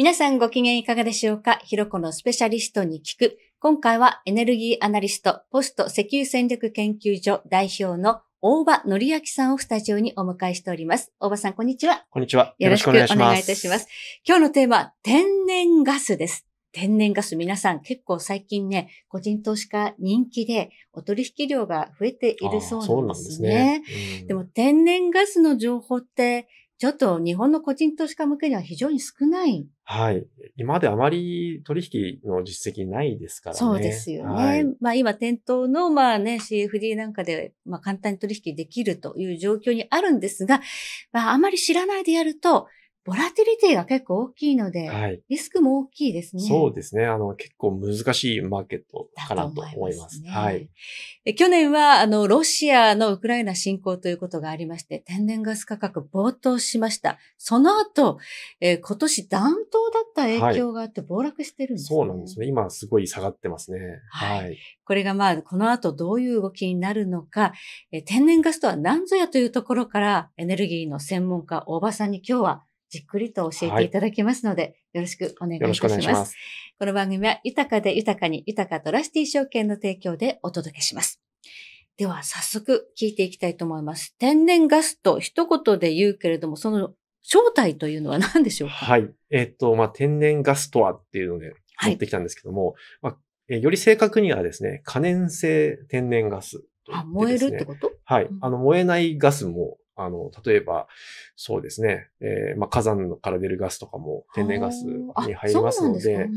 皆さんご機嫌いかがでしょうかひろこのスペシャリストに聞く。今回はエネルギーアナリスト、ポスト石油戦略研究所代表の大場則明さんをスタジオにお迎えしております。大場さん、こんにちは。こんにちは。よろしくお願いいたします。今日のテーマ、天然ガスです。天然ガス皆さん結構最近ね、個人投資家人気でお取引量が増えているそうなんですね。ですねうん、でも天然ガスの情報ってちょっと日本の個人投資家向けには非常に少ない。はい。今まであまり取引の実績ないですからね。そうですよね。はい、まあ今、店頭のまあね、CFD なんかでまあ簡単に取引できるという状況にあるんですが、まああまり知らないでやると、ボラティリティが結構大きいので、はい、リスクも大きいですね。そうですね。あの、結構難しいマーケットかなと思います。いますね、はい。去年は、あの、ロシアのウクライナ侵攻ということがありまして、天然ガス価格暴騰しました。その後、えー、今年暖冬だった影響があって暴落してるんですね、はい、そうなんですね。今すごい下がってますね。はい。はい、これがまあ、この後どういう動きになるのか、えー、天然ガスとは何ぞやというところから、エネルギーの専門家、大場さんに今日はじっくりと教えていただきますので、はい、よろしくお願いいたします。ますこの番組は豊かで豊かに豊かトラスティ証券の提供でお届けします。では早速聞いていきたいと思います。天然ガスと一言で言うけれども、その正体というのは何でしょうかはい。えっ、ー、と、まあ、天然ガスとはっていうので持ってきたんですけども、はい、まあえより正確にはですね、可燃性天然ガス、ね、あ、燃えるってことはい。あの、燃えないガスもあの、例えば、そうですね、えー、まあ、火山から出るガスとかも天然ガスに入りますので、そで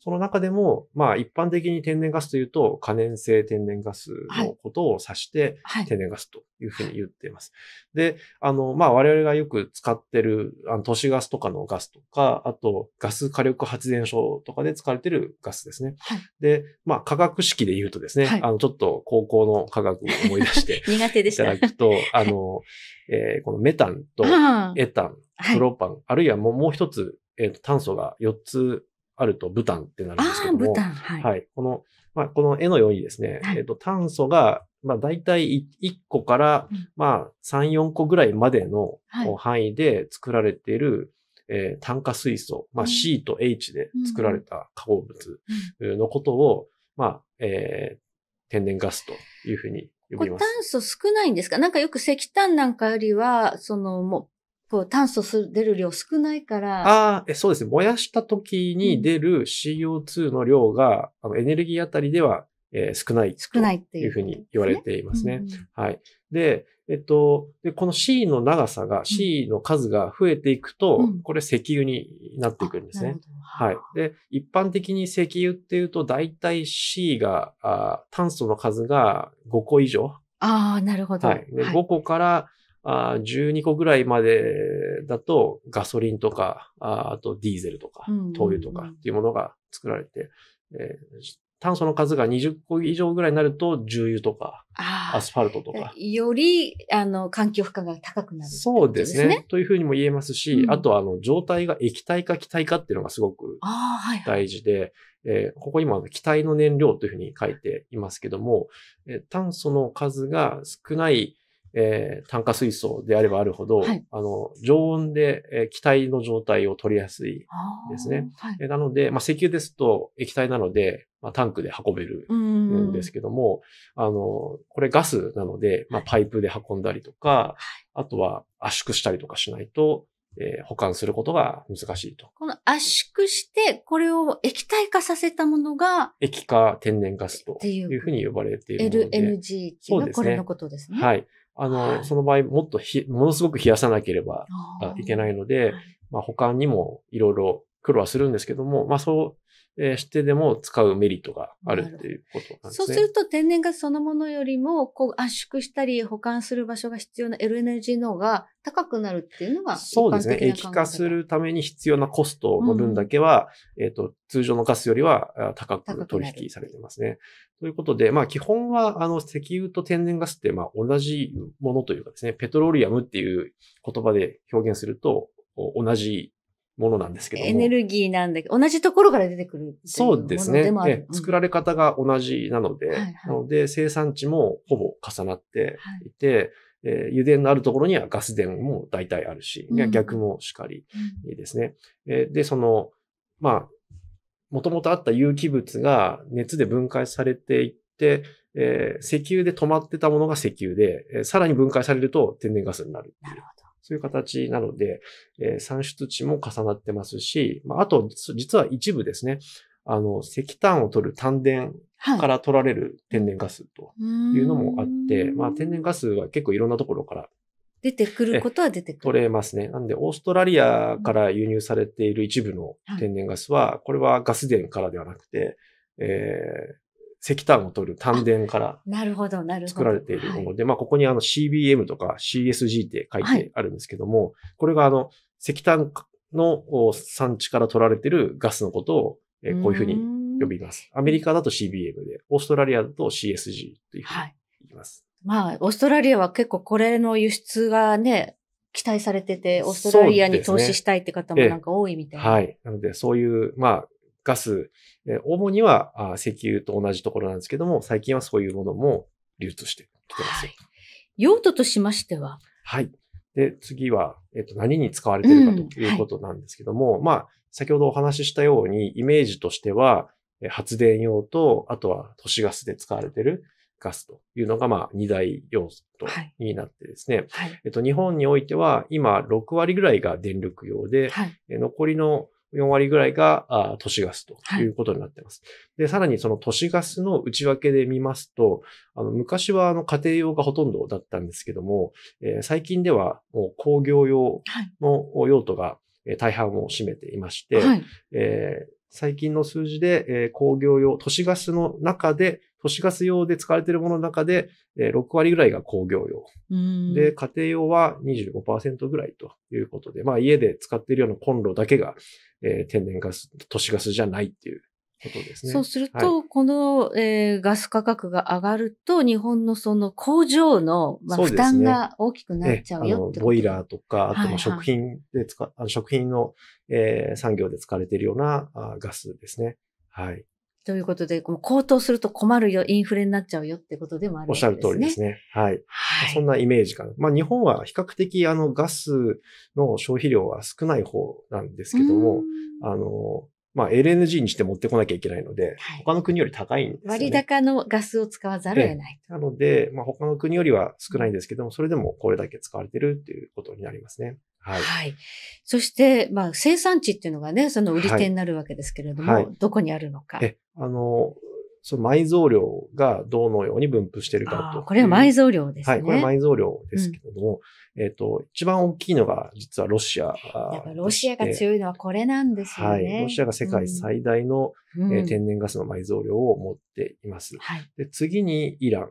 その中でも、まあ、一般的に天然ガスというと、可燃性天然ガスのことを指して、天然ガスというふうに言っています。はいはい、で、あの、まあ、我々がよく使ってる、あの、都市ガスとかのガスとか、あと、ガス火力発電所とかで使われてるガスですね。はい、で、まあ、化学式で言うとですね、あの、ちょっと高校の科学を思い出して 苦手でした。いただくと、あの、えー、このメタンとエタン、プロパン、はい、あるいはもうもう一つ、えー、炭素が4つあるとブタンってなるんですけども、はい、はい、この、まあ、この絵のようにですね、えっ、ー、と、炭素が、まあ、大体1個から、まあ、3、4個ぐらいまでの範囲で作られている、えー、炭化水素、まあ、C と H で作られた化合物のことを、まあ、えー、天然ガスというふうにこれ炭素少ないんですかなんかよく石炭なんかよりは、そのもう、こう炭素す出る量少ないから。ああ、そうですね。燃やした時に出る CO2 の量が、うん、あのエネルギーあたりでは、えー、少ない。少ないっていう。いうふうに言われていますね。すねうん、はい。で、えっと、で、この C の長さが、C の数が増えていくと、うん、これ石油になっていくんですね。はい。で、一般的に石油っていうと、だいたい C が、あ炭素の数が5個以上。ああ、なるほど。はい。で、5個から、あ12個ぐらいまでだと、ガソリンとか、ああとディーゼルとか、灯油とかっていうものが作られて、えー、炭素の数が20個以上ぐらいになると、重油とか、アスファルトとか。より、あの、環境負荷が高くなる、ね、そうですね。というふうにも言えますし、うん、あと、あの、状態が液体か気体かっていうのがすごく大事で、はいえー、ここ今、気体の燃料というふうに書いていますけども、えー、炭素の数が少ないえー、炭化水素であればあるほど、はい、あの常温で、えー、気体の状態を取りやすいですね。はい、えなので、まあ、石油ですと液体なので、まあ、タンクで運べるんですけども、あのこれガスなので、まあ、パイプで運んだりとか、はい、あとは圧縮したりとかしないと、えー、保管することが難しいと。この圧縮して、これを液体化させたものが、液化天然ガスというふうに呼ばれているので。LNG っていうのはこれのことですね。はい。あの、はい、その場合、もっとひ、ものすごく冷やさなければいけないので、まあ、保管にもいろいろ苦労はするんですけども、まあ、そうしてでも使うメリットがあるっていうことなんですね。そうすると天然ガスそのものよりもこう圧縮したり保管する場所が必要な LNG の方が高くなるっていうのがそうですね。液化するために必要なコストの分だけは、うん、えっ、ー、と、通常のガスよりは高く取引されてますね。ということで、まあ基本はあの石油と天然ガスってまあ同じものというかですね、ペトロリアムっていう言葉で表現すると同じものなんですけどエネルギーなんだけど、同じところから出てくるそうですね、作られ方が同じなので、はいはい、なので生産地もほぼ重なっていて、はいえー、油田のあるところにはガス田も大体あるし、うん、逆もしかりですね。うん、えー、で、その、まあ、もともとあった有機物が熱で分解されていって、えー、石油で止まってたものが石油で、えー、さらに分解されると天然ガスになるっていう。なるほど。そういう形なので、えー、産出値も重なってますし、まあ、あと、実は一部ですね、あの、石炭を取る炭田から取られる天然ガスというのもあって、はい、まあ天然ガスは結構いろんなところから出てくることは出てくる。取れますね。なんで、オーストラリアから輸入されている一部の天然ガスは、はい、これはガス田からではなくて、えー、石炭を取る炭田から作られているもので、まあ、ここにあの CBM とか CSG って書いてあるんですけども、はい、これがあの、石炭の産地から取られているガスのことを、えこういうふうに呼びます。アメリカだと CBM で、オーストラリアだと CSG というふうに言います。はい、まあ、オーストラリアは結構これの輸出がね、期待されてて、オーストラリアに投資したいって方もなんか多いみたいな。ね、はい。なので、そういう、まあ、ガス、主には石油と同じところなんですけども、最近はそういうものも流通してきてますはい。用途としましてははい。で、次は、えっと、何に使われているかということなんですけども、うんはい、まあ、先ほどお話ししたように、イメージとしては、発電用と、あとは都市ガスで使われているガスというのが、まあ、二大要素になってですね、はいはい、えっと、日本においては、今、6割ぐらいが電力用で、残りの4割ぐらいが都市ガスということになっています、はい。で、さらにその都市ガスの内訳で見ますと、あの昔はあの家庭用がほとんどだったんですけども、えー、最近ではもう工業用の用途が大半を占めていまして、はい、えー、最近の数字で、え工業用、都市ガスの中で都市ガス用で使われているものの中で、えー、6割ぐらいが工業用。で、家庭用は25%ぐらいということで、まあ家で使っているようなコンロだけが、えー、天然ガス、都市ガスじゃないっていうことですね。そうすると、はい、この、えー、ガス価格が上がると、日本のその工場の、まあ、負担が大きくなっちゃうよってこと、ね、ボイラーとか、あとも食品で使、はいはい、食品の、えー、産業で使われているようなあガスですね。はい。ということで、高騰すると困るよ、インフレになっちゃうよってことでもあるんですね。おっしゃる通りですね。はい。はい、そんなイメージかな。まあ日本は比較的あのガスの消費量は少ない方なんですけども、あの、まあ、LNG にして持ってこなきゃいけないので、はい、他の国より高いんですね。割高のガスを使わざるを得ない。なので、まあ、他の国よりは少ないんですけども、それでもこれだけ使われてるっていうことになりますね。はい。はい、そして、まあ、生産地っていうのがね、その売り手になるわけですけれども、はい、どこにあるのか。え、あの、その埋蔵量がどのように分布しているかと。これは埋蔵量ですね。はい、これは埋蔵量ですけれども、うん、えっ、と、一番大きいのが実はロシア。ロシアが強いのはこれなんですよね。はい、ロシアが世界最大の、うん、えー、天然ガスの埋蔵量を持っています。うんはい、で次にイラン。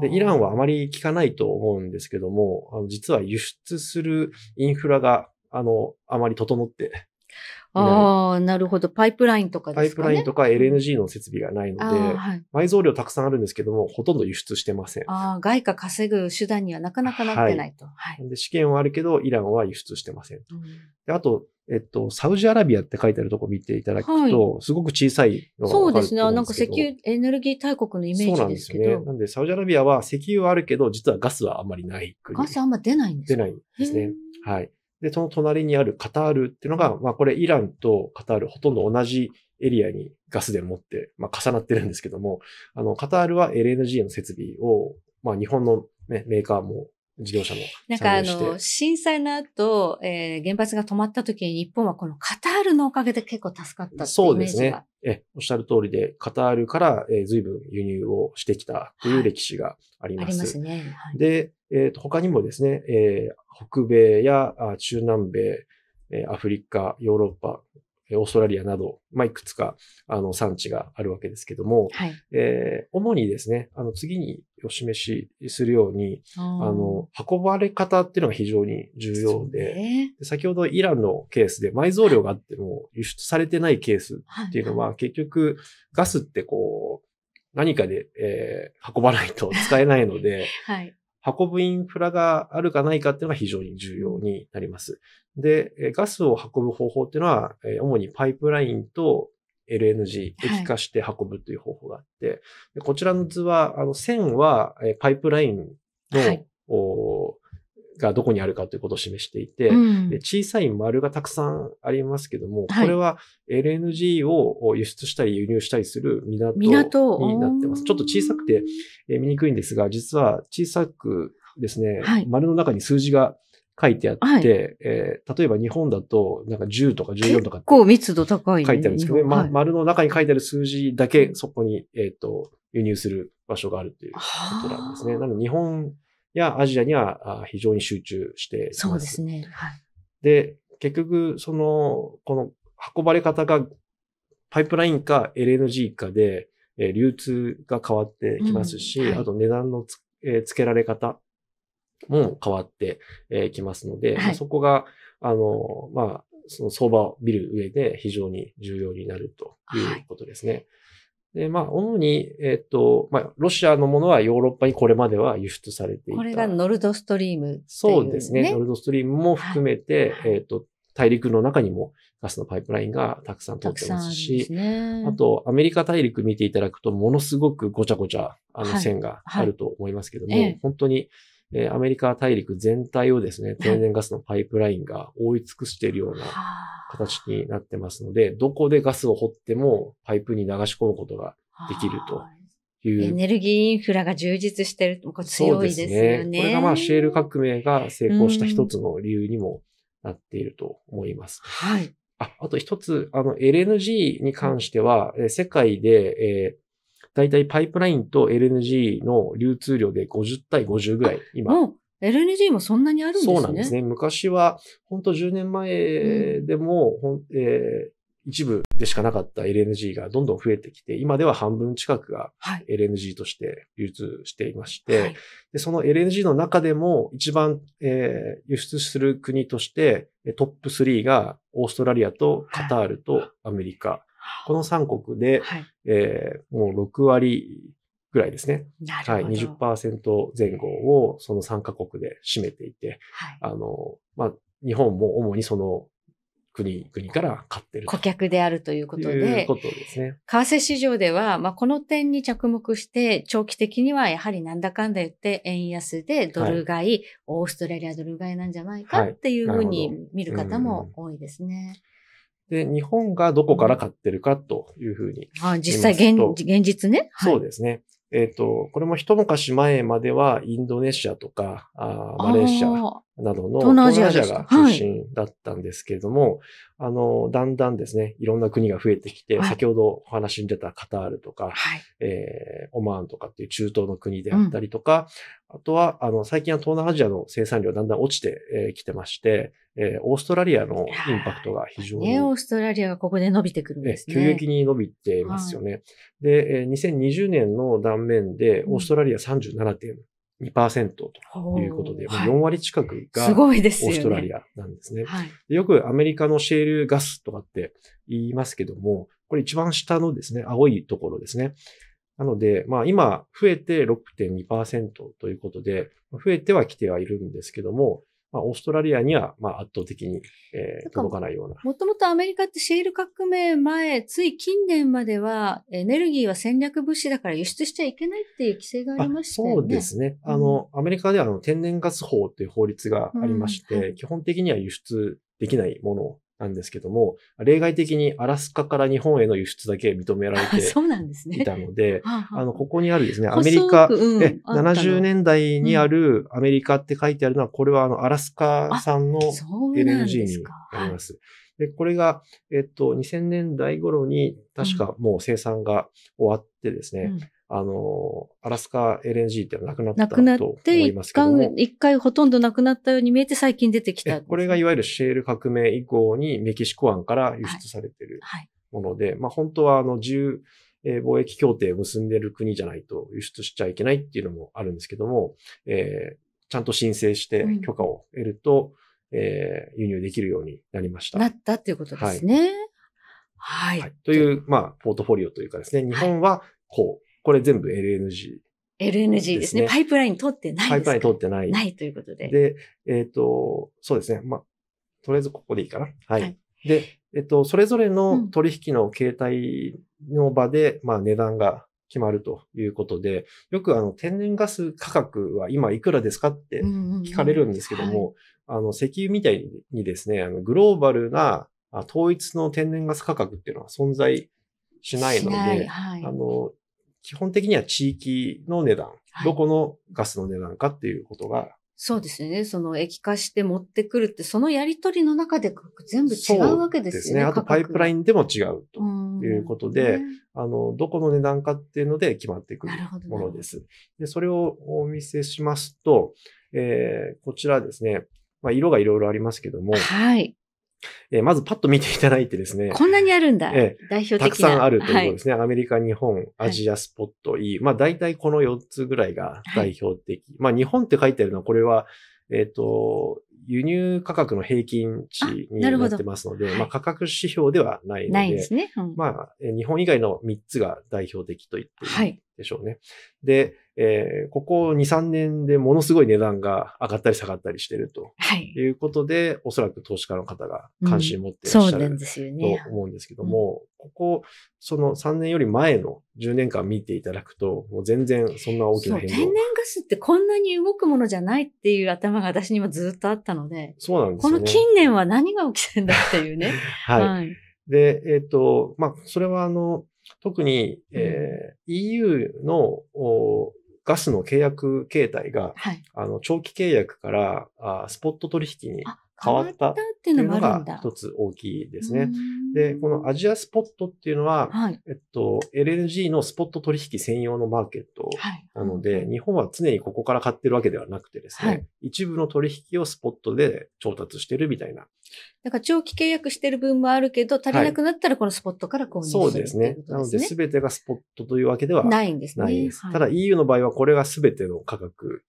でイランはあまり効かないと思うんですけども、あの実は輸出するインフラがあの、あまり整ってああ、なるほど。パイプラインとかですかね。パイプラインとか LNG の設備がないので、はい、埋蔵量たくさんあるんですけども、ほとんど輸出してません。ああ、外貨稼ぐ手段にはなかなかなってないと。はい。で試験はあるけど、イランは輸出してません。うん、であと、えっと、サウジアラビアって書いてあるとこ見ていただくと、はい、すごく小さいのがそうですね。なんか石油、エネルギー大国のイメージですけど。そうなんですね。なんで、サウジアラビアは石油はあるけど、実はガスはあんまりない国。ガスあんま出ないんですか出ないですね。はい。で、その隣にあるカタールっていうのが、まあこれイランとカタールほとんど同じエリアにガスで持って、まあ重なってるんですけども、あの、カタールは LNG の設備を、まあ日本の、ね、メーカーも事業者も。なんかあの、震災の後、えー、原発が止まった時に日本はこのカタールのおかげで結構助かったってそうですね。え、おっしゃる通りで、カタールから、えー、随分輸入をしてきたという歴史があります。はい、ありますね。はい、で、えっ、ー、と、他にもですね、えー、北米や中南米、アフリカ、ヨーロッパ、オーストラリアなど、まあ、いくつか、あの、産地があるわけですけども、はい、えー、主にですね、あの、次にお示しするように、あの、運ばれ方っていうのが非常に重要で、ね、先ほどイランのケースで埋蔵量があっても輸出されてないケースっていうのは、結局、ガスってこう、何かで、えー、運ばないと使えないので、はい、運ぶインフラがあるかないかっていうのが非常に重要になります。で、ガスを運ぶ方法っていうのは、主にパイプラインと LNG、液化して運ぶという方法があって、はい、こちらの図は、あの、線はパイプラインの、はい、がどこにあるかということを示していて、うん、で小さい丸がたくさんありますけども、はい、これは LNG を輸出したり輸入したりする港になってます。ちょっと小さくて見にくいんですが、実は小さくですね、はい、丸の中に数字が書いてあって、はい、えー、例えば日本だと、なんか10とか14とか。結構密度高い、書いてあるんですけどね、ね、ま、丸の中に書いてある数字だけ、そこに、えっ、ー、と、輸入する場所があるということなんですね。なので日本やアジアには非常に集中しています。そうですね。はい。で、結局、その、この運ばれ方がパイプラインか LNG かで、流通が変わってきますし、うんはい、あと値段のつ,、えー、けられ方も変わってき、えー、ますので、はい、そこが、あの、まあ、その相場を見る上で非常に重要になるということですね。はいで、まあ、主に、えっ、ー、と、まあ、ロシアのものはヨーロッパにこれまでは輸出されていた。これがノルドストリーム、ね、そうですね。ノルドストリームも含めて、はい、えっ、ー、と、大陸の中にもガスのパイプラインがたくさん通ってますし、あ、ね、あと、アメリカ大陸見ていただくと、ものすごくごちゃごちゃ、あの線があると思いますけども、はいはい、本当に、えー、アメリカ大陸全体をですね、天然ガスのパイプラインが覆い尽くしているような、形になってますので、どこでガスを掘ってもパイプに流し込むことができると。いうエネルギーインフラが充実してる、強いですよね。ねこれがまあシェール革命が成功した一つの理由にもなっていると思います。はい。あ、あと一つ、あの LNG に関しては、うん、世界で、えー、大体パイプラインと LNG の流通量で50対50ぐらい今 LNG もそんなにあるんですね。そうなんですね。昔は、本当10年前でも、うん、えー一部でしかなかった LNG がどんどん増えてきて、今では半分近くが LNG として流通していまして、はい、でその LNG の中でも一番、えー、輸出する国としてトップ3がオーストラリアとカタールとアメリカ。はい、この3国で、はい、えー、もう6割ぐらいですね。はい、20%前後をその3カ国で占めていて、はい、あの、まあ、日本も主にその国、国から買ってる。顧客であるということで。ということですね。為替市場では、まあ、この点に着目して、長期的にはやはりなんだかんだ言って、円安でドル買いはい、オーストラリアドル買いなんじゃないかっていうふうに見る方も多いですね。で、日本がどこから買ってるかというふうに、あ実際現、現実ね、はい、そうですね。えっ、ー、と、これも一昔前まではインドネシアとか、あマレーシア、などの東南アジアが中心だったんですけれども、はい、あの、だんだんですね、いろんな国が増えてきて、はい、先ほどお話に出たカタールとか、はい、えー、オマーンとかっていう中東の国であったりとか、うん、あとは、あの、最近は東南アジアの生産量だんだん落ちてき、えてまして、えー、オーストラリアのインパクトが非常に。ね、オーストラリアがここで伸びてくるんですね。急激に伸びてますよね。で、えー、2020年の断面で、オーストラリア3 7点。2%ということで、4割近くがオーストラリアなんですね。よくアメリカのシェールガスとかって言いますけども、これ一番下のですね、青いところですね。なので、まあ今増えて6.2%ということで、増えてはきてはいるんですけども、まあ、オーストラリアには、まあ、圧倒的に、えー、届かないような。もともとアメリカってシェール革命前、つい近年までは、エネルギーは戦略物資だから輸出しちゃいけないっていう規制がありましたね。そうですね。うん、あの、アメリカではあの天然ガス法という法律がありまして、うんはい、基本的には輸出できないものなんですけども、例外的にアラスカから日本への輸出だけ認められていたので、でね、あの、ここにあるですね、アメリカ、うん、70年代にあるアメリカって書いてあるのは、これはあの、アラスカ産の LNG になります。で、これが、えっと、2000年代頃に、確かもう生産が終わってですね、うんあの、アラスカ LNG ってなくなったと思いますけども。なくなって、一回ほとんどなくなったように見えて最近出てきた。これがいわゆるシェール革命以降にメキシコ湾から輸出されているもので、はいはい、まあ本当はあの自由貿易協定を結んでいる国じゃないと輸出しちゃいけないっていうのもあるんですけども、えー、ちゃんと申請して許可を得ると、うん、えー、輸入できるようになりました。なったっていうことですね。はい。はい、はい、という、まあ、ポートフォリオというかですね、日本はこう、これ全部 LNG。LNG ですね。パイプライン通ってないですパイプライン通ってない。ないということで。で、えっ、ー、と、そうですね。まあ、とりあえずここでいいかな。はい。はい、で、えっ、ー、と、それぞれの取引の形態の場で、うん、まあ、値段が決まるということで、よくあの、天然ガス価格は今いくらですかって聞かれるんですけども、あの、石油みたいにですね、あの、グローバルな統一の天然ガス価格っていうのは存在しないので、はい、あの、基本的には地域の値段、はい、どこのガスの値段かっていうことがそうですね。その液化して持ってくるって、そのやりとりの中で全部違うわけですよね。ですね。あとパイプラインでも違うということで、ね、あの、どこの値段かっていうので決まってくるものです。で、それをお見せしますと、えー、こちらですね。まあ、色がいろいろありますけども、はい。えまずパッと見ていただいてですね。こんなにあるんだ。え代表的な。たくさんあるということですね。はい、アメリカ、日本、アジア、スポット、E、い。まあ大体この4つぐらいが代表的。はい、まあ日本って書いてあるのはこれは、えっ、ー、と、輸入価格の平均値になってますので、まあ、価格指標ではないので、いですね、うん、まあ、日本以外の3つが代表的と言っていいでしょうね。はい、で、えー、ここ2、3年でものすごい値段が上がったり下がったりしてると、い、うことで、おそらく投資家の方が関心を持っていらっしゃる、うん、と思うんですけども、うん、ここ、その3年より前の10年間見ていただくと、もう全然そんな大きな変動。天然ガスってこんなに動くものじゃないっていう頭が私にもずっとあったったので、そうなんですね。この近年は何が起きてるんだっていうね。はい、はい。で、えっ、ー、と、まあ、それはあの、特に、えー、EU のおガスの契約形態が、はい、あの長期契約からあスポット取引に変わったっていうのが一つ大きいですね。で、このアジアスポットっていうのは、はい、えっと、LNG のスポット取引専用のマーケットなので、はい、日本は常にここから買ってるわけではなくてですね、はい、一部の取引をスポットで調達してるみたいな。だから長期契約してる分もあるけど、足りなくなったらこのスポットから購入する、そうですね。なので、すべてがスポットというわけではないんですね。ないです。ただ EU の場合はこれがすべての価格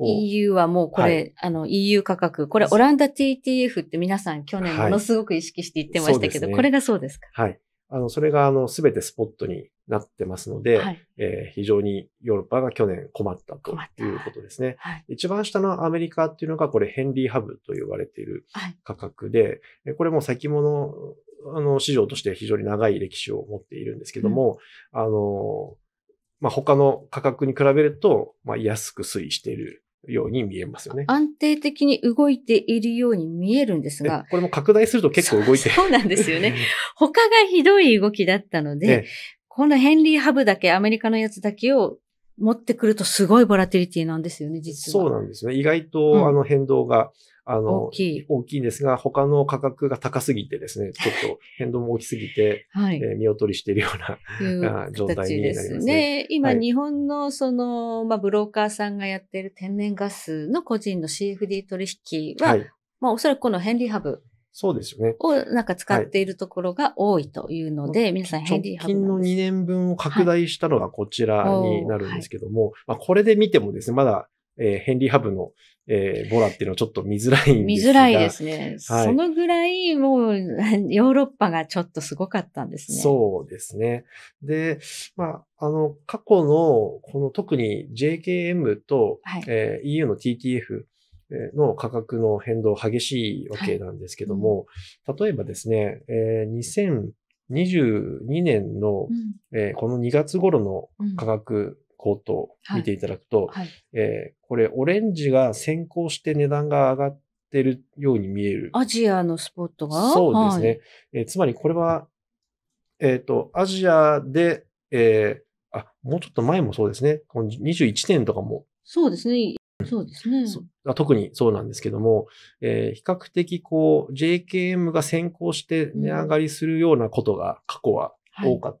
EU はもうこれ、はい、あの EU 価格、これオランダ TTF って皆さん去年ものすごく意識して言ってましたけど、はいね、これがそうですかはい。あの、それがあの、すべてスポットになってますので、はい、えー、非常にヨーロッパが去年困ったということですね、はい、一番下のアメリカっていうのがこれヘンリーハブと言われている価格で、はい、これも先物あの市場として非常に長い歴史を持っているんですけども、うん、あの、まあ、他の価格に比べると、まあ、安く推移しているように見えますよね。安定的に動いているように見えるんですが。これも拡大すると結構動いてそうなんですよね。他がひどい動きだったので、このヘンリーハブだけ、アメリカのやつだけを持ってくるとすごいボラティリティなんですよね、実は。そうなんですね。意外と、あの変動が、あの、大きい。大きいんですが、他の価格が高すぎてですね、ちょっと変動も大きすぎて、はい、えー、見劣りしているようなう 状態になりますね。ね今、はい、日本のその、まあ、ブローカーさんがやっている天然ガスの個人の CFD 取引は、はい、まあ、おそらくこのヘンリーハブ。そうですよね。をなんか使っているところが多いというので、はい、皆さんヘンリーハブ。直近の2年分を拡大したのがこちらになるんですけども、まあ、これで見てもですね、まだえー、ヘンリーハブのえー、ボラっていうのはちょっと見づらいんです見づらいですね。はい、そのぐらいもうヨーロッパがちょっとすごかったんですね。そうですね。で、まあ、あの、過去の、この特に JKM と、はいえー、EU の TTF の価格の変動激しいわけなんですけども、はい例えばですね、えー、2022年の、うん、えー、この2月頃の価格コートを見ていただくと、はいはい、えー、これオレンジが先行して値段が上がってるように見える。アジアのスポットがそうですね。はい、えー、つまりこれは、えっ、ー、と、アジアで、えー、あ、もうちょっと前もそうですね。この21年とかも。そうですね。そうですね。特にそうなんですけども、えー、比較的こう、JKM が先行して値上がりするようなことが過去は多かっ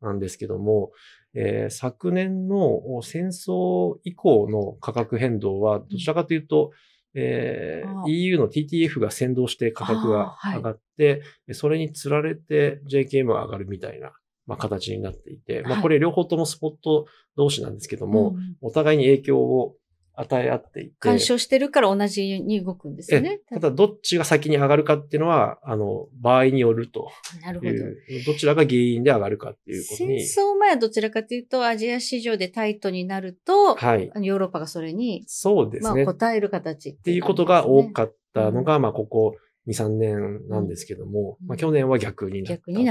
たんですけども、えー、昨年の戦争以降の価格変動は、どちらかというと、えー、EU の TTF が先導して価格が上がって、はい、それにつられて JKM が上がるみたいな、まあ、形になっていて、まあ、これ両方ともスポット同士なんですけども、はい、お互いに影響を与え合っていて。干渉してるから同じに動くんですよね。ただ、どっちが先に上がるかっていうのは、あの、場合によるとなるほど。どちらが原因で上がるかっていうことに。戦争前はどちらかというと、アジア市場でタイトになると、はい。ヨーロッパがそれに、そうですね。まあ、答える形って、ね、っていうことが多かったのが、まあ、ここ、2、3年なんですけども、うん、まあ、去年は逆になったとい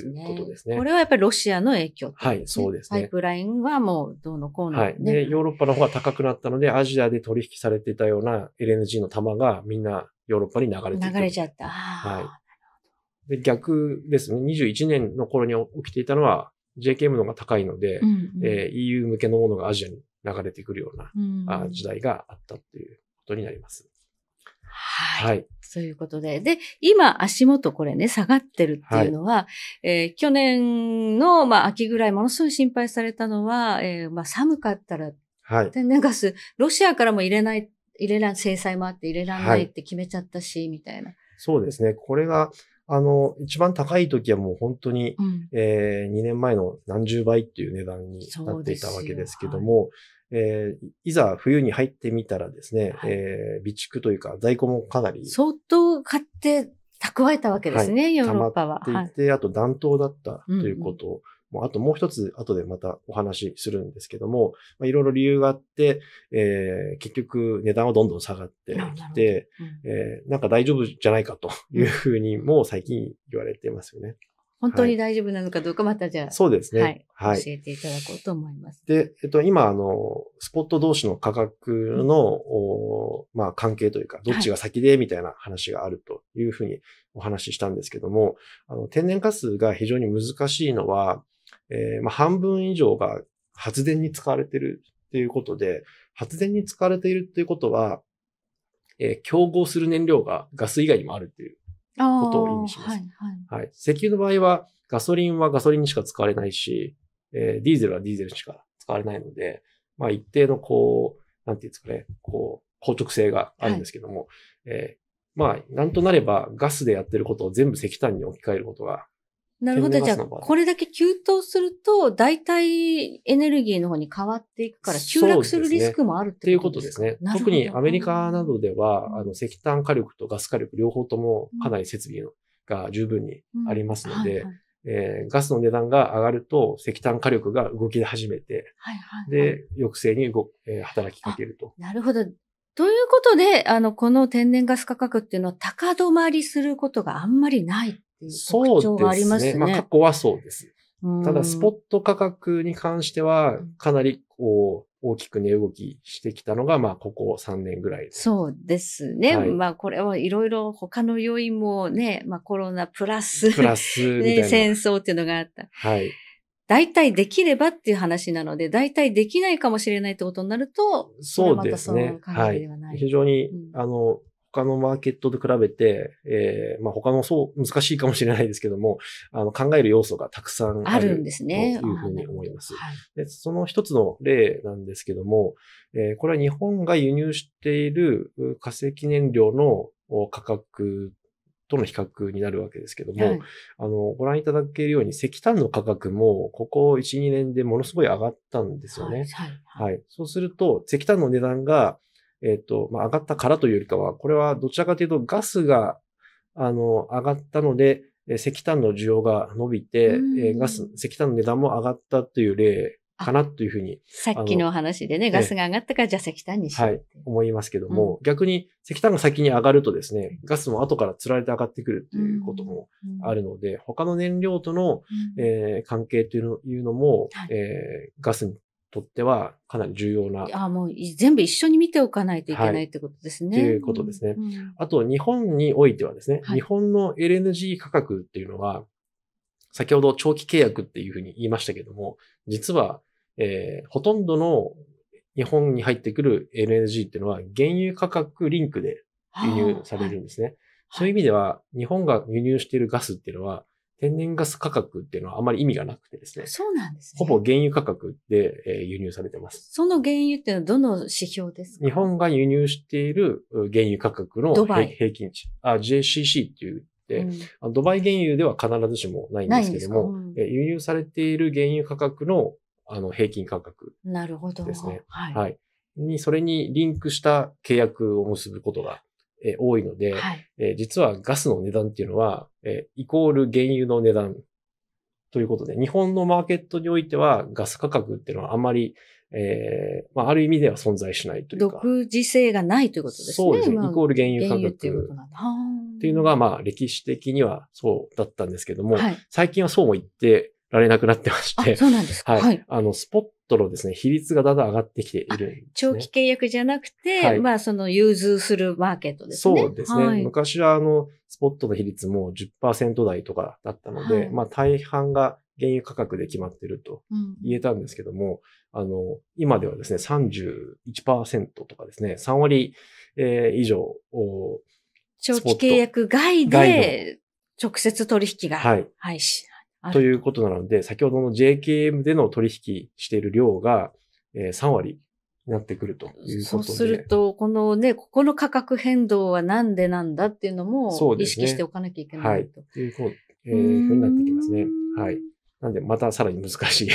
うことですね。これはやっぱりロシアの影響、ね、はい、そうですね。パイプラインはもうどうのこうの、ね、はい。で、ヨーロッパの方が高くなったので、アジアで取引されていたような LNG の玉がみんなヨーロッパに流れていた。流れちゃった。はい。で、逆ですね。21年の頃に起きていたのは、JKM のが高いので、うんうん、えー、EU 向けのものがアジアに流れてくるような、うん、あ時代があったっていうことになります。はい。はいということで。で、今足元これね、下がってるっていうのは、はい、えー、去年の、まあ、秋ぐらいものすごい心配されたのは、えー、まあ、寒かったら、はい、天然ガス、ロシアからも入れない、入れらん、制裁もあって入れらんないって決めちゃったし、はい、みたいな。そうですね。これが、あの、一番高い時はもう本当に、うん、えー、2年前の何十倍っていう値段になっていたわけですけども、えー、いざ冬に入ってみたらですね、はい、えー、備蓄というか在庫もかなり。相当買って蓄えたわけですね、はい、ヨーロッパは。溜まっていて、はい、あと暖冬だったということ。うんうん、あともう一つ、後でまたお話しするんですけども、まあ、いろいろ理由があって、えー、結局値段はどんどん下がってきて、なうん、えー、なんか大丈夫じゃないかというふうにも最近言われてますよね。本当に大丈夫なのかどうか、またじゃあ、はい、そうですね、はい。教えていただこうと思います。で、えっと、今、あの、スポット同士の価格の、おまあ、関係というか、どっちが先で、みたいな話があるというふうにお話ししたんですけども、あの、天然ガスが非常に難しいのは、えー、まあ、半分以上が発電に使われているていうことで、発電に使われているということは、えー、競合する燃料がガス以外にもあるっていうことを意味します。はい、はい、石油の場合は、ガソリンはガソリンにしか使われないし、えー、ディーゼルはディーゼルにしか使われないので、まあ一定のこう、なんていうんですかね、こう、硬直性があるんですけども、はい、えー、まあ、なんとなればガスでやってることを全部石炭に置き換えることがなるほど。じゃあ、これだけ急騰すると、大体エネルギーの方に変わっていくから、集落するリスクもあるってことですね。ということですね。特にアメリカなどでは、あの石炭火力とガス火力両方ともかなり設備が十分にありますので、えガスの値段が上がると石炭火力が動き始めて、で、抑制に動、えー、働きかけると。なるほど。ということで、あの、この天然ガス価格っていうのは高止まりすることがあんまりないいう特徴がありますね。そうですね。まあ過去はそうです。ただ、スポット価格に関しては、かなりこう、大きく値動きしてきたのが、まあ、ここ3年ぐらい。そうですね。はい、まあ、これはいろいろ他の要因もね、まあ、コロナプラス、プラスね、戦争っていうのがあった。はい。大体できればっていう話なので、大体できないかもしれないってことになると、そうですね。はい。非常に、うん、あの、他のマーケットと比べて、えー、まあ他のそう難しいかもしれないですけども、あの考える要素がたくさんあるんですね。というふうに思います。はい、でその一つの例なんですけども、えー、これは日本が輸入している化石燃料の価格との比較になるわけですけども、はい、あの、ご覧いただけるように石炭の価格もここ1、2年でものすごい上がったんですよね。はい。はいはい、そうすると、石炭の値段がえっ、ー、と、まあ、上がったからというよりかは、これはどちらかというとガスが、あの、上がったので、石炭の需要が伸びて、えガス、石炭の値段も上がったという例かなというふうに。さっきの話でね、ガスが上がったから、じゃあ石炭にしよう。はい、思いますけども、うん、逆に石炭が先に上がるとですね、ガスも後からつられて上がってくるということもあるので、他の燃料との、えー、関係というのも、はい、えー、ガスにとってはかなり重要な。あもう全部一緒に見ておかないといけないってことですね。と、はい、いうことですね、うんうん。あと日本においてはですね、日本の LNG 価格っていうのは、先ほど長期契約っていうふうに言いましたけども、実は、えー、ほとんどの日本に入ってくる LNG っていうのは原油価格リンクで輸入されるんですね。ははい、そういう意味では、日本が輸入しているガスっていうのは、天然ガス価格っていうのはあまり意味がなくてですね。そうなんですね。ほぼ原油価格で、えー、輸入されてます。その原油っていうのはどの指標ですか日本が輸入している原油価格の平均値。あ、JCC って言っ、うん、ドバイ原油では必ずしもないんですけども、うん、輸入されている原油価格のあの平均価格ですね。なるほど。はい。はい、に、それにリンクした契約を結ぶことがえ多いので、はい、え実はガスの値段っていうのは、えイコール原油の値段ということで、日本のマーケットにおいてはガス価格っていうのはあまり、えー、まあ、ある意味では存在しないというか。独自性がないということですね。そうですね。イコール原油価格っていうのが、まあ、歴史的にはそうだったんですけども、はい、最近はそうも言ってられなくなってまして。そうなんですか。はい。あの、スポットのですね、比率がだんだん上がってきている、ね、長期契約じゃなくて、はい、まあその融通するマーケットですね。そうですね。はい、昔はあの、スポットの比率も10%台とかだったので、はい、まあ大半が原油価格で決まってると言えたんですけども、うん、あの、今ではですね、31%とかですね、3割、えー、以上を、長期契約外で、直接取引が、はい、はい、ということなので、先ほどの JKM での取引している量が、えー、3割になってくるということで。そうすると、このね、ここの価格変動はなんでなんだっていうのも意識しておかなきゃいけないと。ね、はい。というえふうになってきますね。はい。なんで、またさらに難し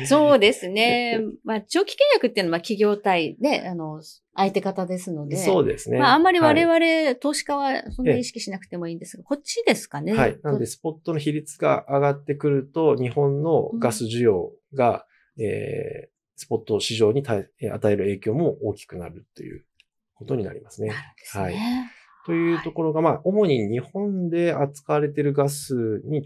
い そうですね。まあ、長期契約っていうのは、企業体で、あの、相手方ですので。そうですね。まあ、あんまり我々、はい、投資家はそんな意識しなくてもいいんですが、こっちですかね。はい。なんで、スポットの比率が上がってくると、日本のガス需要が、うん、えー、スポット市場に与える影響も大きくなるということになりますね。すねはい。というところが、まあ、主に日本で扱われているガスに、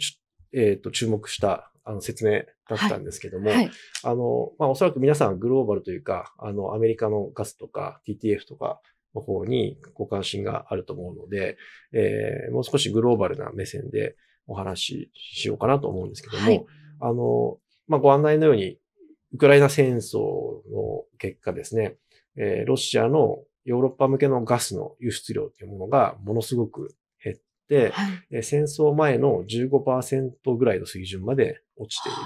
えっ、ー、と、注目したあの説明だったんですけども、はいはい、あの、まあ、おそらく皆さんグローバルというか、あの、アメリカのガスとか TTF とかの方にご関心があると思うので、えー、もう少しグローバルな目線でお話ししようかなと思うんですけども、はい、あの、まあ、ご案内のように、ウクライナ戦争の結果ですね、えー、ロシアのヨーロッパ向けのガスの輸出量というものがものすごく減って、はい、戦争前の15%ぐらいの水準まで落ちている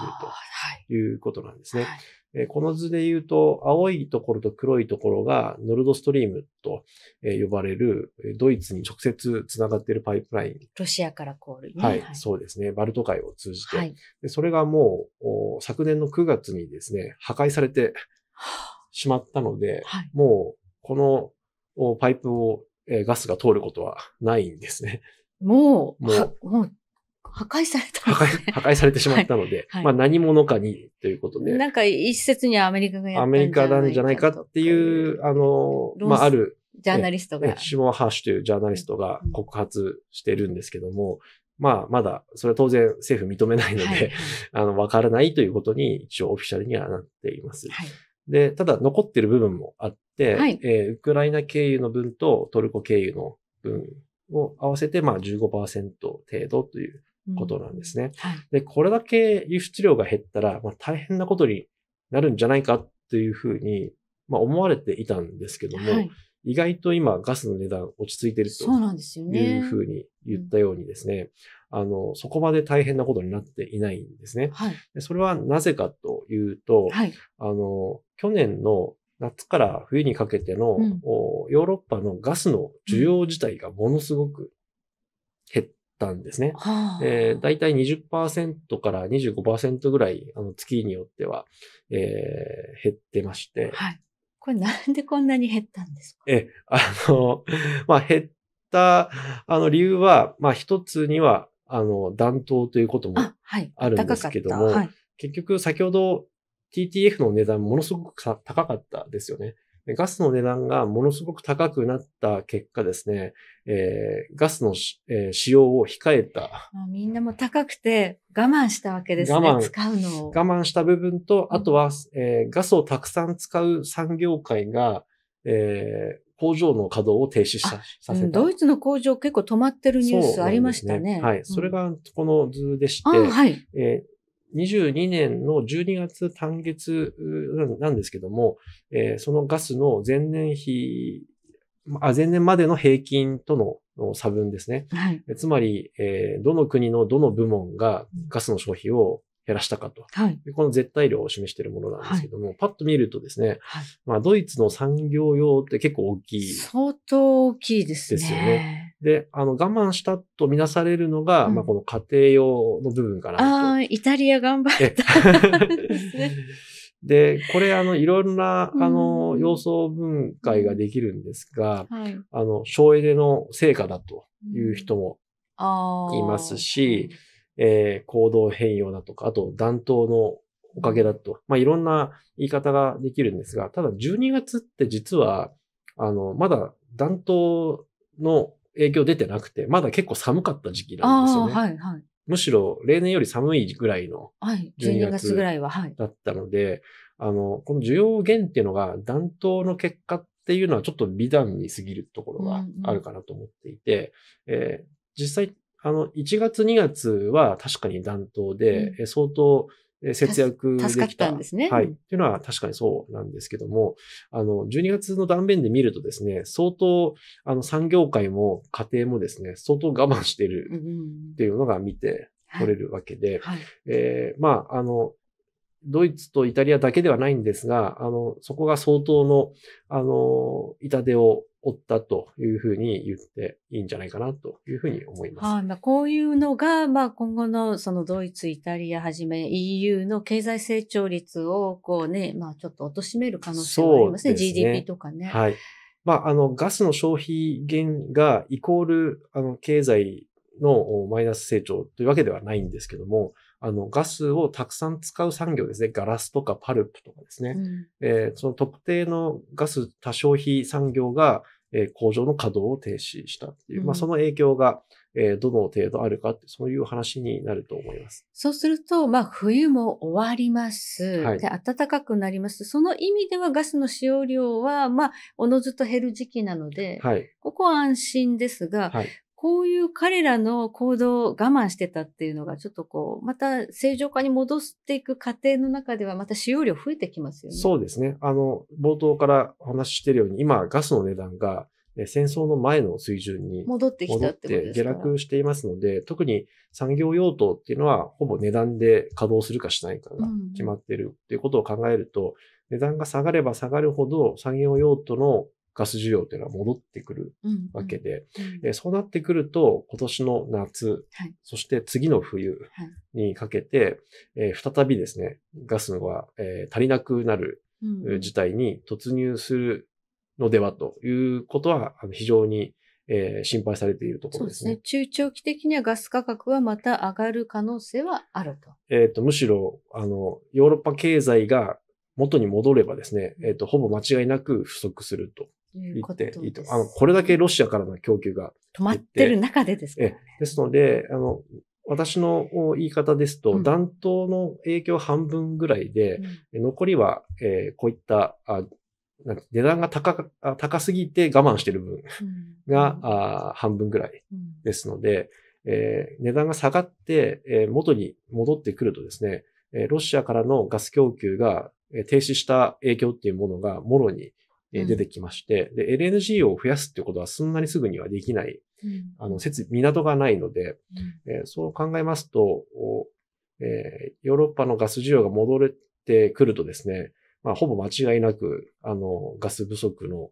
ということなんですね。はい、この図で言うと、青いところと黒いところがノルドストリームと呼ばれるドイツに直接つながっているパイプライン。ロシアからコール、ね、はい、そうですね。バルト海を通じて。はい、でそれがもう昨年の9月にですね、破壊されてしまったので、はい、もうこのパイプをガスが通ることはないんですね。もう、もう破壊された、ね、破壊されてしまったので、はいはい、まあ何者かにということで。なんか一説にはアメリカがやったアメリカなんじゃないかっていう、あの、まあある、ジャーナリストが。シモアハーシュというジャーナリストが告発してるんですけども、うん、まあまだ、それは当然政府認めないので、はい、あの、わからないということに一応オフィシャルにはなっています。で、ただ残ってる部分もあって、えー、ウクライナ経由の分とトルコ経由の分を合わせて、まあ15%程度ということなんですね。うんはい、で、これだけ輸出量が減ったら、まあ、大変なことになるんじゃないかというふうに、まあ、思われていたんですけども、はい、意外と今ガスの値段落ち着いているというふうに言ったようにですね、あの、そこまで大変なことになっていないんですね。はい、でそれはなぜかというと、あの、去年の夏から冬にかけての、うん、ヨーロッパのガスの需要自体がものすごくたんですね。はあ、えー、だい20%から25%ぐらい、あの月によっては、えー、減ってまして。はい。これなんでこんなに減ったんですかえ、あの、まあ、減った、あの理由は、まあ、一つには、あの、暖冬ということもあるんですけども、はいはい、結局先ほど TTF の値段ものすごく高かったですよね。ガスの値段がものすごく高くなった結果ですね、えー、ガスの、えー、使用を控えた。みんなも高くて我慢したわけですね。我慢。使うのを。我慢した部分と、あとは、えー、ガスをたくさん使う産業界が、えー、工場の稼働を停止させた、うん、ドイツの工場結構止まってるニュースありましたね。ねはい、うん。それがこの図でして、はい、えー22年の12月単月なんですけども、えー、そのガスの前年比、あ、前年までの平均との差分ですね。はい、つまり、えー、どの国のどの部門がガスの消費を減らしたかと、はい、この絶対量を示しているものなんですけども、はい、パッと見るとですね、はい、まあ、ドイツの産業用って結構大きい、ね、相当大きいですね。ですよね。で、あの、我慢したとみなされるのが、うん、まあ、この家庭用の部分かなと。ああ、イタリア頑張った。でこれ、あの、いろんな、あの、要素分解ができるんですが、うんはい、あの、省エネの成果だという人もいますし、うん、えー、行動変容だとか、あと、暖冬のおかげだと、まあ、いろんな言い方ができるんですが、ただ、12月って実は、あの、まだ暖冬の影響出てなくて、まだ結構寒かった時期なんですよね。はいはい、むしろ例年より寒いぐらいの12月ぐらいは、だったので、あの、この需要減っていうのが暖冬の結果っていうのはちょっと美談に過ぎるところがあるかなと思っていて、実際、あの、1月2月は確かに暖冬で、うん、相当節約できた。かったんですね。はい。というのは確かにそうなんですけども、あの、12月の断面で見るとですね、相当、あの、産業界も家庭もですね、相当我慢してるっていうのが見て取れるわけで、えまあ、あの、ドイツとイタリアだけではないんですが、あの、そこが相当の、あの、痛手をおったというふうに言っていいんじゃないかなというふうに思います。あまあ、こういうのが、まあ、今後のそのドイツ、イタリアはじめ EU の経済成長率をこうね、まあ、ちょっと貶める可能性がありますね、すね GDP とかね。はい。まあ、あの、ガスの消費減がイコール、あの、経済のマイナス成長というわけではないんですけども、あの、ガスをたくさん使う産業ですね。ガラスとかパルプとかですね。うん、えー、その特定のガス多消費産業が、えー、工場の稼働を停止したっていう、うん、まあ、その影響が、えー、どの程度あるかって、そういう話になると思います。そうすると、まあ、冬も終わります。はい、で、暖かくなります。その意味ではガスの使用量は、まあ、おのずと減る時期なので、はい、ここは安心ですが、はい、こういう彼らの行動を我慢してたっていうのが、ちょっとこう、また正常化に戻していく過程の中では、また使用量増えてきますよね。そうですね。あの、冒頭からお話ししてるように、今、ガスの値段が、戦争の前の水準に戻ってきたってこと下落していますので、特に産業用途っていうのは、ほぼ値段で稼働するかしないかが決まっているっていうことを考えると、値段が下がれば下がるほど産業用途のガス需要というのは戻ってくるわけで、うんうん、そうなってくると、今年の夏、はい、そして次の冬にかけて、はい、えー、再びですね、ガスが、えー、足りなくなる事態に突入するのではということは、非常にえー、心配されているところですね。そうですね。中長期的にはガス価格はまた上がる可能性はあると。えっ、ー、と、むしろ、あの、ヨーロッパ経済が元に戻ればですね、えっ、ー、と、ほぼ間違いなく不足するとっていいと。あの、これだけロシアからの供給が。止まってる中でですか、ね、ですので、あの、私の言い方ですと、暖冬の影響半分ぐらいで、うん、残りは、えー、こういったあ値段が高高すぎて我慢してる分が、うん、あ半分ぐらいですので、えー、値段が下がって、えー、元に戻ってくるとですね、えー、ロシアからのガス供給が停止した影響っていうものがもろに出てきまして、うん、LNG を増やすってことはそんなにすぐにはできない、うん、あの、設備、港がないので、うん、えー、そう考えますと、えー、ヨーロッパのガス需要が戻れてくるとですね、まあ、ほぼ間違いなく、あの、ガス不足の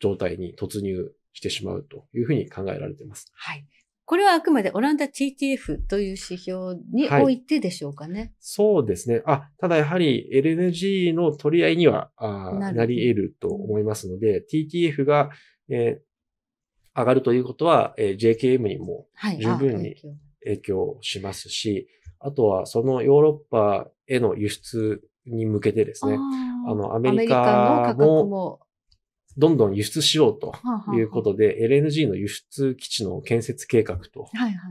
状態に突入してしまうというふうに考えられています。はい。これはあくまでオランダ TTF という指標においてでしょうかね。はい、そうですね。あ、ただやはり LNG の取り合いにはあなり得ると思いますので、TTF が、えー、上がるということは、えー、JKM にも十分に影響しますし、はい、ああとはそのヨーロッパへの輸出に向けてですね、あのアメリカの価格もどんどん輸出しようということで、LNG の輸出基地の建設計画と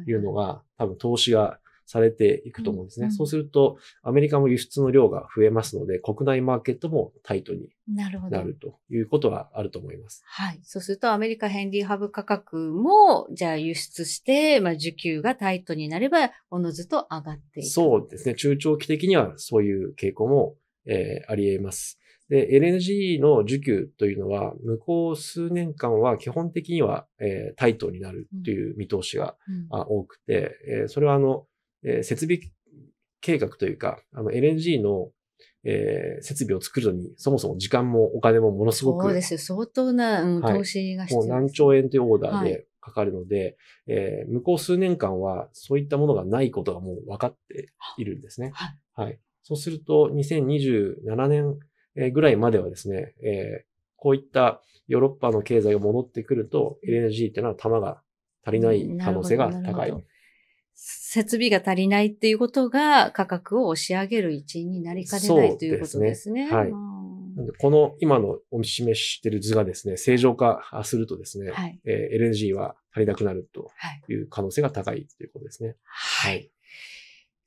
いうのが、多分投資がされていくと思うんですね。うん、そうすると、アメリカも輸出の量が増えますので、国内マーケットもタイトになるということはあると思います。はい。そうすると、アメリカヘンリーハブ価格も、じゃあ輸出して、まあ、需給がタイトになれば、おのずと上がっていく。そうですね。中長期的にはそういう傾向も、えー、あり得ます。で、LNG の需給というのは、向こう数年間は基本的には、えー、タイトになるという見通しが、うん、多くて、えー、それはあの、えー、設備計画というか、あの LNG の、えー、設備を作るのに、そもそも時間もお金もものすごく。そうですよ。相当な、うん、投資が必要、はい、もう何兆円というオーダーで、かかるので、えー、向こう数年間はそういったものがないことがもう分かっているんですね。はい。はい、そうすると、2027年ぐらいまではですね、えー、こういったヨーロッパの経済が戻ってくると LNG っていうのは弾が足りない可能性が高い。設備が足りないっていうことが価格を押し上げる一因になりかねない、ということですね。はい。この今のお示ししている図がですね、正常化するとですね、はい、えー、LNG は足りなくなるという可能性が高いということですね。はい、はい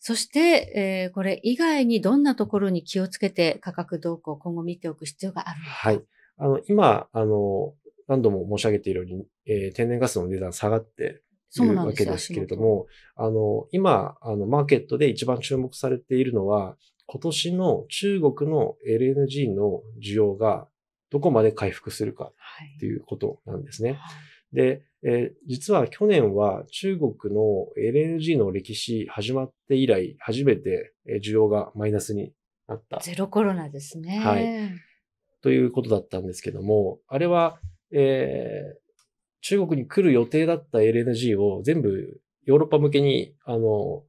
そして、えー、これ以外にどんなところに気をつけて価格動向を今後見ておく必要があるのか。はい。あの、今、あの、何度も申し上げているように、えー、天然ガスの値段下がっているわけですけれども、あの、今、あの、マーケットで一番注目されているのは、今年の中国の LNG の需要がどこまで回復するかっていうことなんですね。はい、で、えー、実は去年は中国の LNG の歴史始まって以来初めて需要がマイナスになった。ゼロコロナですね。はい。ということだったんですけども、あれは、えー、中国に来る予定だった LNG を全部ヨーロッパ向けに、あの、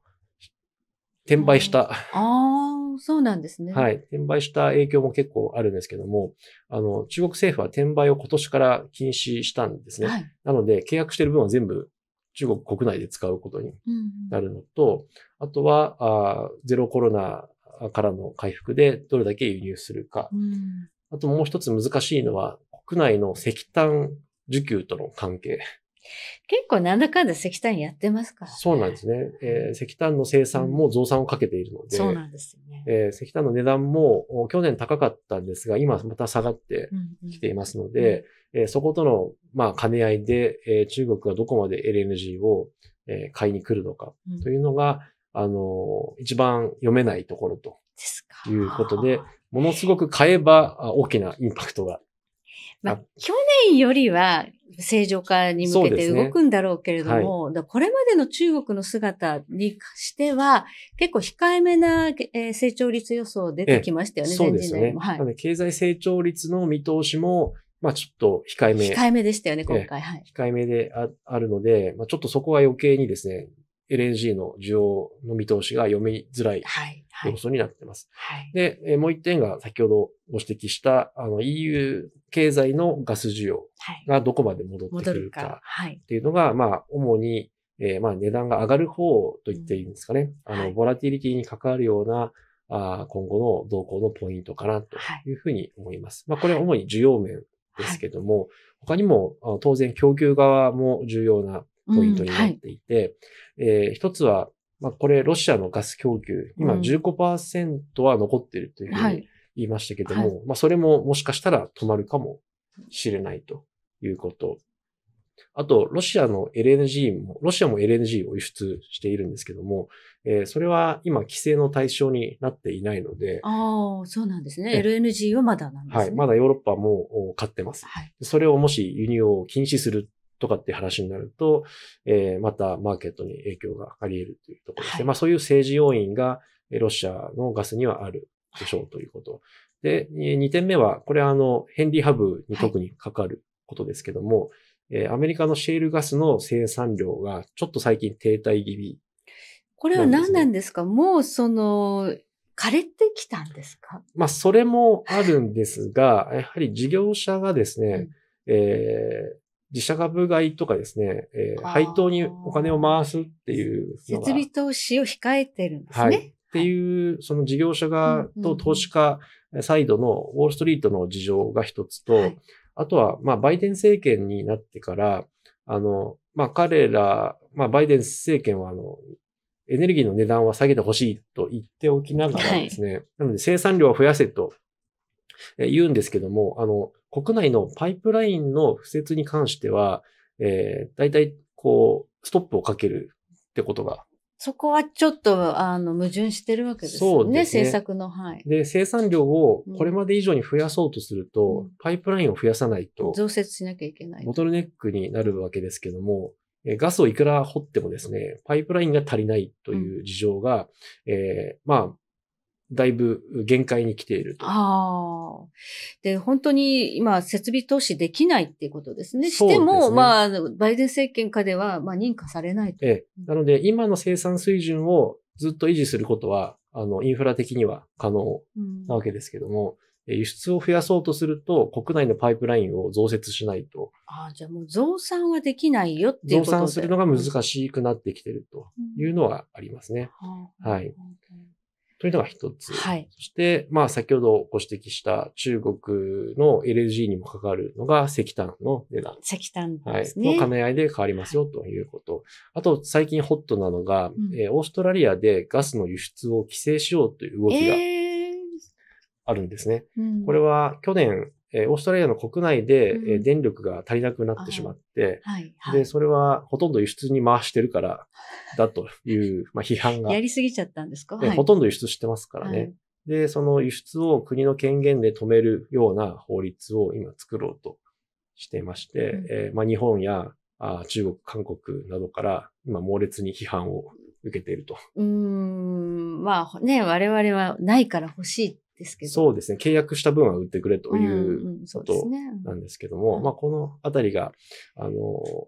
転売した。ああ、そうなんですね。はい。転売した影響も結構あるんですけども、あの、中国政府は転売を今年から禁止したんですね。はい、なので、契約してる分は全部中国国内で使うことになるのと、うんあとはあ、ゼロコロナからの回復でどれだけ輸入するか。うん、あともう一つ難しいのは、国内の石炭需給との関係。結構なんだかんだ石炭やってますから、ね、そうなんですね、えー。石炭の生産も増産をかけているので、うん、そうなんですよね、えー、石炭の値段も去年高かったんですが、今また下がってきていますので、うんうん、えー、そことの、まあ、兼ね合いで、えー、中国がどこまで LNG を、えー、買いに来るのかというのが、うん、あの、一番読めないところということで、でものすごく買えば大きなインパクトがまあ、去年よりは正常化に向けて動くんだろうけれども、ねはい、これまでの中国の姿にしては、結構控えめな成長率予想出てきましたよね、そうですね。はい、経済成長率の見通しも、まあちょっと控えめ。控えめでしたよね、今回。はい、控えめでああるので、まあ、ちょっとそこは余計にですね、LNG の需要の見通しが読みづらい要素になっています。はいはい、で、もう一点が先ほどご指摘したあの EU 経済のガス需要がどこまで戻ってくるかっていうのが、はい、まあ、主に、えー、まあ、値段が上がる方と言っていいんですかね。うん、あの、ボラティリティに関わるようなあ今後の動向のポイントかなというふうに思います。まあ、これは主に需要面ですけども、他にも当然供給側も重要なポイントになっていて、え一つは、まあ、これロシアのガス供給、今15%は残ってるというふうに言いましたけども、まあ、それももしかしたら止まるかもしれないということ。あと、ロシアの LNG も、ロシアも LNG を輸出しているんですけども、えー、それは今、規制の対象になっていないので。ああ、そうなんですね。LNG はまだなんですね。はい。まだヨーロッパも買ってます。はい、それをもし輸入を禁止するとかって話になると、えー、またマーケットに影響があり得るというところですね。はい、まあそういう政治要因がロシアのガスにはあるでしょうということ。で、2点目は、これはあの、ヘンリーハブに特にかかることですけども、はい、アメリカのシェールガスの生産量がちょっと最近停滞気味、ね、これは何なんですかもうその、枯れてきたんですかまあ、それもあるんですが、やはり事業者がですね、えー自社株買いとかですね、えー、配当にお金を回すっていう設備投資を控えてるんですね。はい。っていう、その事業者側と投資家サイドのウォールストリートの事情が一つと、はい、あとは、まあ、バイデン政権になってから、あの、まあ、彼ら、まあ、バイデン政権は、あの、エネルギーの値段は下げてほしいと言っておきながらですね、はい、なので生産量を増やせと言うんですけども、あの、国内のパイプラインの敷設に関しては、えー、大体、こう、ストップをかけるってことが。そこはちょっと、あの、矛盾してるわけですね。そうですね。政策の、で、生産量をこれまで以上に増やそうとすると、うん、パイプラインを増やさないと、増設しなきゃいけない。ボトルネックになるわけですけども、ガスをいくら掘ってもですね、パイプラインが足りないという事情が、うん、えー、まあ、だいぶ限界に来ているああ。で、本当に今、設備投資できないっていうことですね。しても、ね、まあ、バイデン政権下では、まあ、認可されないと。ええ。なので、今の生産水準をずっと維持することは、あの、インフラ的には可能なわけですけども、うん、輸出を増やそうとすると、国内のパイプラインを増設しないと。ああ、じゃあもう増産はできないよっていうことで増産するのが難しくなってきてるというのはありますね。うん、はい。というのが一つ。はい、そして、まあ、先ほどご指摘した中国の l g にも関わるのが石炭の値段。石炭ですね。はい、の兼ね合いで変わりますよということ。はい、あと、最近ホットなのが、うん、えー、オーストラリアでガスの輸出を規制しようという動きがあるんですね。えーうん、これは去年、えー、オーストラリアの国内で、うん、えー、電力が足りなくなってしまって、はいはい、で、それはほとんど輸出に回してるからだという、まあ、批判が。やりすぎちゃったんですか、はい、ほとんど輸出してますからね、はい。で、その輸出を国の権限で止めるような法律を今作ろうとしていまして、うん、えー、まあ、日本やあ中国、韓国などから今猛烈に批判を受けていると。うん、まあね、我々はないから欲しいですけど。そうですね。契約した分は売ってくれということなんですけども、うんうんまあ、このあたりが、あの、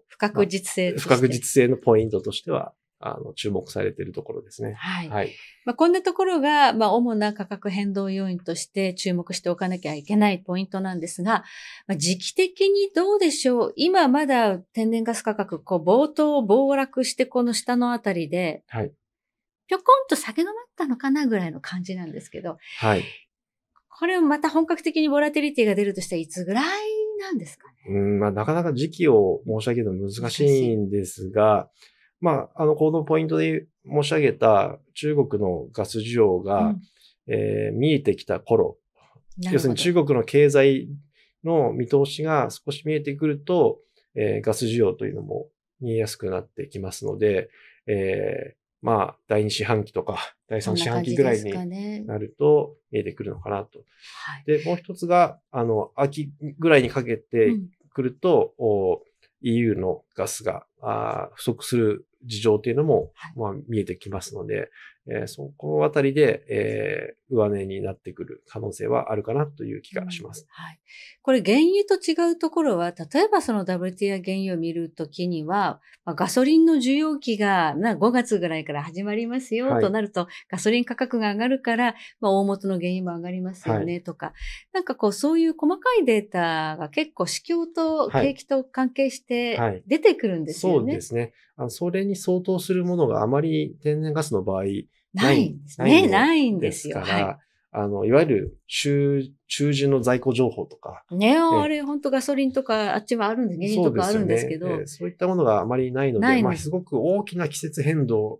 不確実性、まあ、不確実性のポイントとしては、あの、注目されているところですね。はい。はい、まあ、こんなところが、まあ、主な価格変動要因として注目しておかなきゃいけないポイントなんですが、まあ、時期的にどうでしょう今まだ天然ガス価格、こう、冒頭暴落してこの下のあたりで、はい。ぴょこんと酒止まったのかなぐらいの感じなんですけど、はい。これをまた本格的にボラティリティが出るとしたらいつぐらいなんですかねうん、まあ、なかなか時期を申し上げるの難しいんですが、まあ、あの、このポイントで申し上げた中国のガス需要が、うん、えー、見えてきた頃、要するに中国の経済の見通しが少し見えてくると、えー、ガス需要というのも見えやすくなってきますので、えー、まあ、第2四半期とか、第3四半期ぐらいになると見えてくるのかなと。で、ねはい、もう一つが、あの、秋ぐらいにかけてくると、うん、EU のガスがあ不足する事情というのも、はい、まあ、見えてきますので、えー、そこあたりで、え上値になってくる可能性はあるかなという気がします。うん、はい、これ、原油と違うところは、例えばその WTI 原油を見るときには、まあ、ガソリンの需要期がな5月ぐらいから始まりますよ、となると、ガソリン価格が上がるから、まあ、大元の原油も上がりますよねとか、はい、なんかこう、そういう細かいデータが結構、市況と景気と関係して出てくるんですよね。はい、そうですねあそれに相当するものがあまり天然ガスの場合、ないんですね。ないんですよ。から、はい、あの、いわゆる中、中旬の在庫情報とか。ね、あれ、本当ガソリンとか、あっちはあるんで原油とかあるんですけど。そう、ねえー、そういったものがあまりないので、まあ、すごく大きな季節変動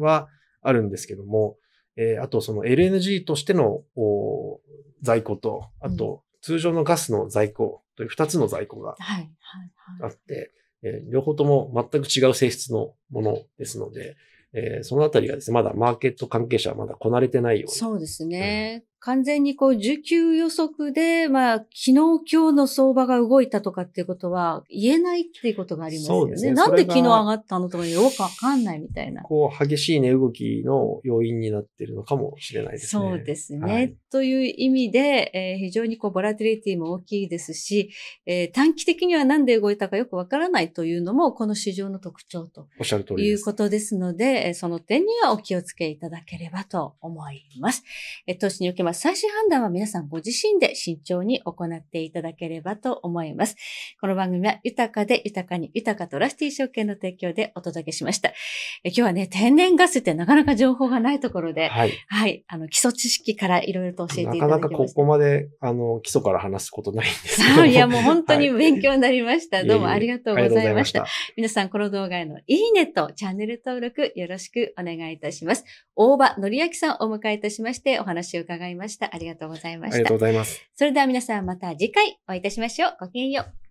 はあるんですけども、はい、えー、あとその LNG としてのお在庫と、あと通常のガスの在庫という二つの在庫があって、え両方とも全く違う性質のものですので、えー、そのあたりがですね、まだマーケット関係者はまだこなれてないような。そうですね。完全にこう、需給予測で、まあ、昨日、今日の相場が動いたとかっていうことは、言えないっていうことがありますよね。ねなんで昨日上がったのとかよくわかんないみたいな。こう、激しい値、動きの要因になってるのかもしれないですね。そうですね。はい、という意味で、えー、非常にこう、ボラティリティも大きいですし、えー、短期的にはなんで動いたかよくわからないというのも、この市場の特徴と。おっしゃる通りいうことですので、その点にはお気をつけいただければと思います。えー、投資におけは最終判断は皆さんご自身で慎重に行っていただければと思います。この番組は豊かで豊かに豊かとラスティ証券の提供でお届けしました。え今日はね、天然ガスってなかなか情報がないところで、はい、はい、あの基礎知識からいろいろと教えていただきました。なかなかここまであの基礎から話すことないんですけど いや、もう本当に勉強になりました。はい、どうもありがとうございました。皆さん、この動画へのいいねとチャンネル登録よろしくお願いいたします。大場のりあきさんをお迎えいたしましてお話を伺います。ました。ありがとうございました。ありがとうございます。それでは皆さんまた次回お会いいたしましょう。ごきげんよう。